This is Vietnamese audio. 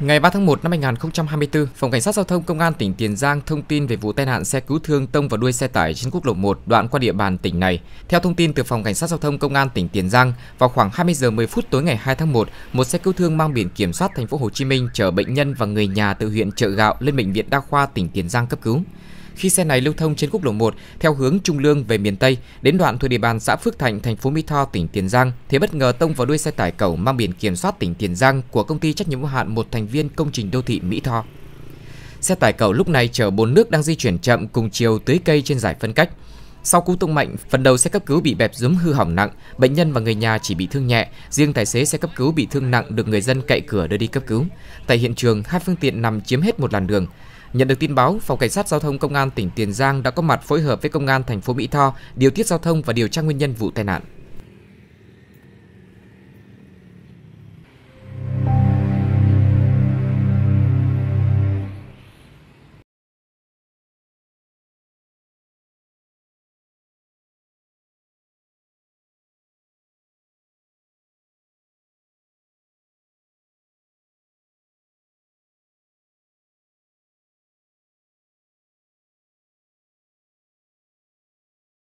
Ngày 3 tháng 1 năm 2024, Phòng Cảnh sát Giao thông Công an tỉnh Tiền Giang thông tin về vụ tai nạn xe cứu thương tông vào đuôi xe tải trên quốc lộ 1 đoạn qua địa bàn tỉnh này. Theo thông tin từ Phòng Cảnh sát Giao thông Công an tỉnh Tiền Giang, vào khoảng 20 giờ 10 phút tối ngày 2 tháng 1, một xe cứu thương mang biển kiểm soát thành phố Hồ Chí Minh chở bệnh nhân và người nhà từ huyện trợ Gạo lên bệnh viện đa khoa tỉnh Tiền Giang cấp cứu khi xe này lưu thông trên quốc lộ 1 theo hướng Trung Lương về miền Tây, đến đoạn thuộc địa bàn xã Phước Thạnh, thành phố Mỹ Tho, tỉnh Tiền Giang thì bất ngờ tông vào đuôi xe tải cẩu mang biển kiểm soát tỉnh Tiền Giang của công ty trách nhiệm hữu hạn một thành viên công trình đô thị Mỹ Tho. Xe tải cẩu lúc này chở bồn nước đang di chuyển chậm cùng chiều tưới cây trên giải phân cách. Sau cú tông mạnh, phần đầu xe cấp cứu bị bẹp rúm hư hỏng nặng, bệnh nhân và người nhà chỉ bị thương nhẹ, riêng tài xế xe cấp cứu bị thương nặng được người dân cậy cửa đưa đi cấp cứu. Tại hiện trường, hai phương tiện nằm chiếm hết một làn đường. Nhận được tin báo, phòng cảnh sát giao thông công an tỉnh Tiền Giang đã có mặt phối hợp với công an thành phố Mỹ Tho điều tiết giao thông và điều tra nguyên nhân vụ tai nạn.